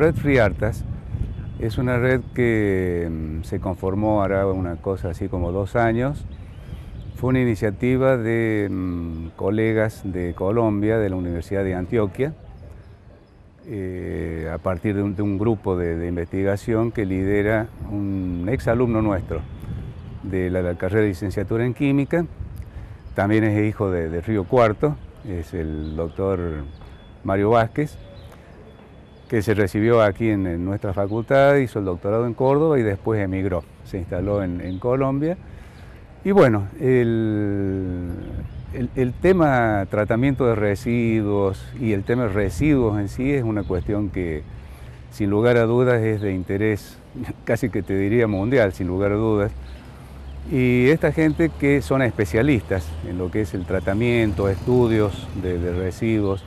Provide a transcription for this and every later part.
Red Friartas es una red que mm, se conformó ahora una cosa así como dos años. Fue una iniciativa de mm, colegas de Colombia, de la Universidad de Antioquia, eh, a partir de un, grupo de, investigación que lidera un ex alumno nuestro de la, carrera de licenciatura en química. También es hijo de Río Cuarto, es el doctor Mario Vázquez que se recibió aquí en, nuestra facultad, hizo el doctorado en Córdoba y después emigró, se instaló en, Colombia. Y bueno, el, el, tema tratamiento de residuos y el tema residuos en sí es una cuestión que sin lugar a dudas es de interés, casi que te diría mundial, sin lugar a dudas. Y esta gente que son especialistas en lo que es el tratamiento, estudios de residuos,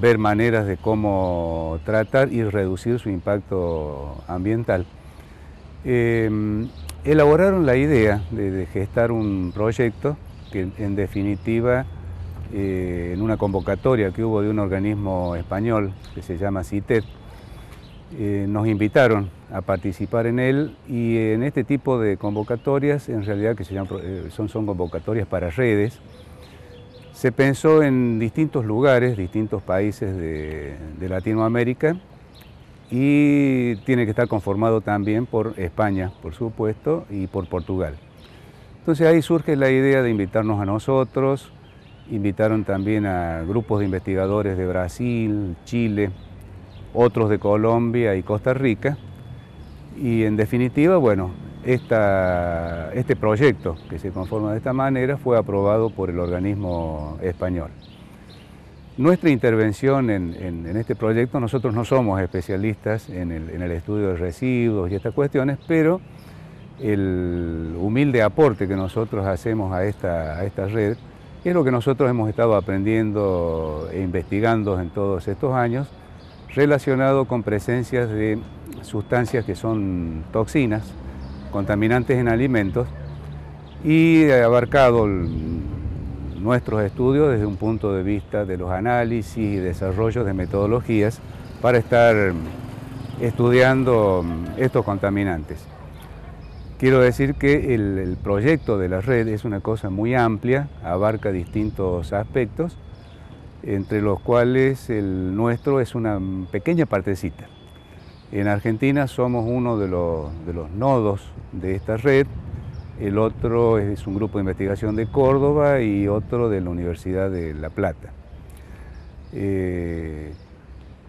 ver maneras de cómo tratar y reducir su impacto ambiental. Em, elaboraron la idea de, gestar un proyecto que en definitiva eh, en una convocatoria que hubo de un organismo español que se llama CITED, eh, nos invitaron a participar en él y en este tipo de convocatorias, en realidad que eh, son, son convocatorias para redes, se pensó en distintos lugares, distintos países de, Latinoamérica y tiene que estar conformado también por España, por supuesto, y por Portugal. Entonces ahí surge la idea de invitarnos a nosotros, invitaron también a grupos de investigadores de Brasil, Chile, otros de Colombia y Costa Rica, y en definitiva, bueno, este proyecto que se conforma de esta manera fue aprobado por el organismo español. Nuestra intervención en, este proyecto, nosotros no somos especialistas en el, estudio de residuos y estas cuestiones, pero el humilde aporte que nosotros hacemos a a esta red es lo que nosotros hemos estado aprendiendo e investigando en todos estos años relacionado con presencias de sustancias que son toxinas, contaminantes en alimentos y abarcado nuestros estudios desde un punto de vista de los análisis y desarrollos de metodologías para estar estudiando mm, estos contaminantes. Quiero decir que el, el, proyecto de la red es una cosa muy amplia, abarca distintos aspectos, entre los cuales el nuestro es una pequeña partecita. En Argentina somos uno de los, nodos de esta red, el otro es un grupo de investigación de Córdoba y otro de la Universidad de La Plata. Eh,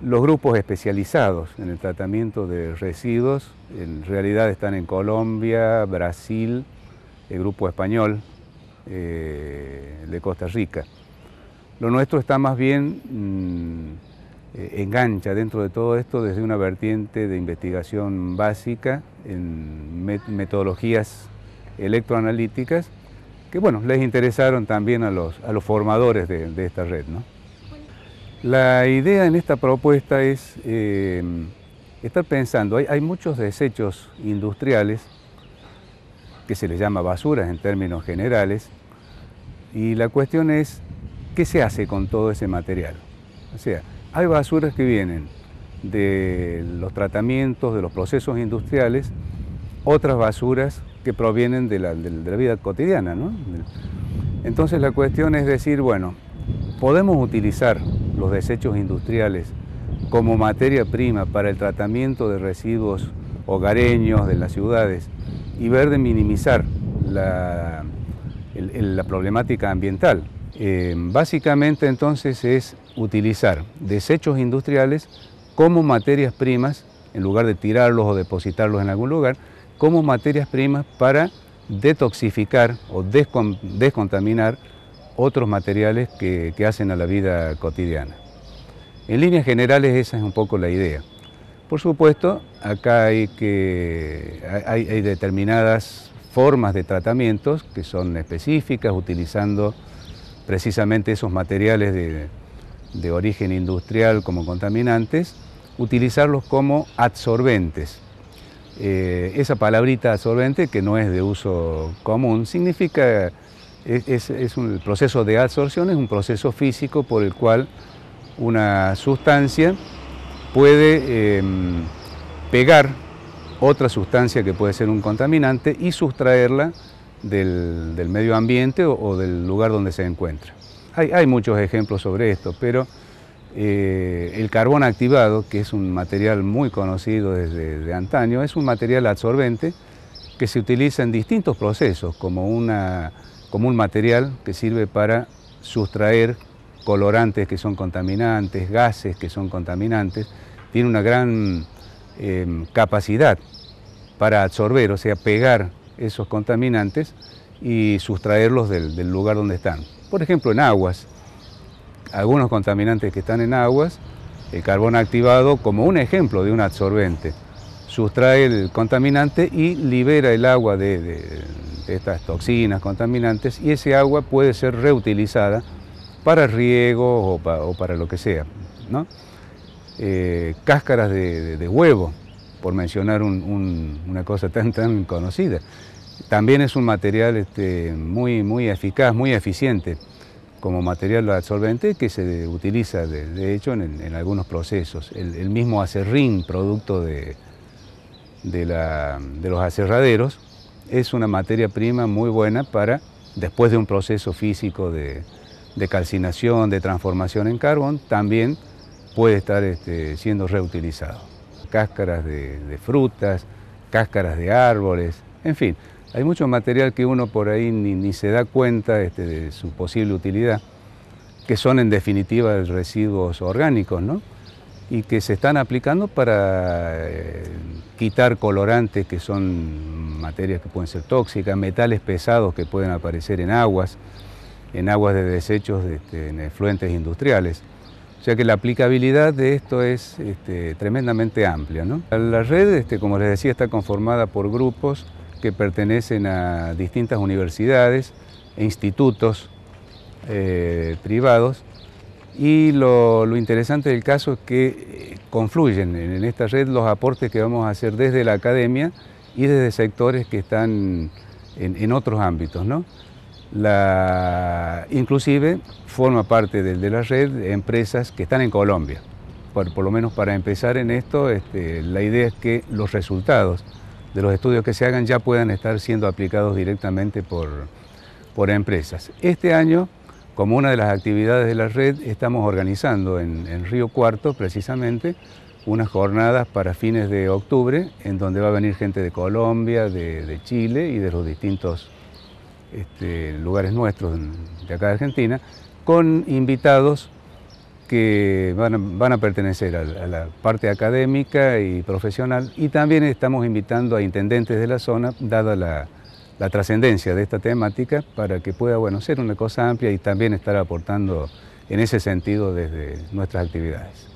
los grupos especializados en el tratamiento de residuos en realidad están en Colombia, Brasil, el grupo español eh, de Costa Rica. Lo nuestro está más bien mm, eh, engancha dentro de todo esto desde una vertiente de investigación básica en metodologías electroanalíticas que bueno, les interesaron también a los, a los formadores de, esta red. ¿no? La idea en esta propuesta es eh, estar pensando, hay, hay, muchos desechos industriales que se les llama basuras en términos generales, y la cuestión es qué se hace con todo ese material. O sea, hay basuras que vienen de los tratamientos, de los procesos industriales, otras basuras que provienen de la, vida cotidiana. Entonces la cuestión es decir, bueno, podemos utilizar los desechos industriales como materia prima para el tratamiento de residuos hogareños de las ciudades y ver de minimizar la, problemática ambiental. Eh, básicamente entonces es utilizar desechos industriales como materias primas, en lugar de tirarlos o depositarlos en algún lugar, como materias primas para detoxificar o descontaminar otros materiales que, hacen a la vida cotidiana. En líneas generales esa es un poco la idea. Por supuesto, acá hay, que, hay determinadas formas de tratamientos que son específicas, utilizando precisamente esos materiales de, de origen industrial como contaminantes, utilizarlos como absorbentes. Eh, esa palabrita absorbente, que no es de uso común, significa, es, un, proceso de absorción es un proceso físico por el cual una sustancia puede em, pegar otra sustancia que puede ser un contaminante y sustraerla del, medio ambiente o del lugar donde se encuentra. Hay, muchos ejemplos sobre esto, pero eh, el carbón activado, que es un material muy conocido desde antaño, es un material absorbente que se utiliza en distintos procesos como, un material que sirve para sustraer colorantes que son contaminantes, gases que son contaminantes, tiene una gran em, capacidad para absorber, o sea, pegar esos contaminantes y sustraerlos del lugar donde están por ejemplo en aguas. Algunos contaminantes que están en aguas, el carbón activado como un ejemplo de un absorbente, sustrae el contaminante y libera el agua de, estas toxinas, contaminantes, y ese agua puede ser reutilizada para riego o, para lo que sea. Eh, cáscaras de, huevo, por mencionar una cosa tan, tan conocida. También es un material este, muy, muy eficaz, muy eficiente como material absorbente que se utiliza de, hecho en, algunos procesos. El, mismo acerrín, producto de, de, los aserraderos, es una materia prima muy buena para, después de un proceso físico de, de calcinación, de transformación en carbón, también puede estar este, siendo reutilizado. Cáscaras de frutas, cáscaras de árboles, en fin, hay mucho material que uno por ahí ni, se da cuenta este, de su posible utilidad, que son en definitiva residuos orgánicos, Y que se están aplicando para eh, quitar colorantes que son materias que pueden ser tóxicas, metales pesados que pueden aparecer en aguas, en aguas de desechos, este, en efluentes industriales. O sea que la aplicabilidad de esto es este, tremendamente amplia. La red, como les decía, está conformada por grupos que pertenecen a distintas universidades e institutos eh, privados. Y lo, interesante del caso es que eh, confluyen en esta red los aportes que vamos a hacer desde la academia y desde sectores que están en, otros ámbitos. ¿no? La, inclusive forma parte de, la red empresas que están en Colombia. Por, lo menos para empezar en esto, este, la idea es que los resultados de los estudios que se hagan ya puedan estar siendo aplicados directamente por, por empresas. Este año, como una de las actividades de la red, estamos organizando en, Río Cuarto, precisamente, unas jornadas para fines de octubre, en donde va a venir gente de Colombia, de, Chile y de los distintos este, lugares nuestros de acá de Argentina, con invitados que van a, pertenecer a la, parte académica y profesional y también estamos invitando a intendentes de la zona, dada la, trascendencia de esta temática para que pueda ser una cosa amplia y también estar aportando en ese sentido desde nuestras actividades.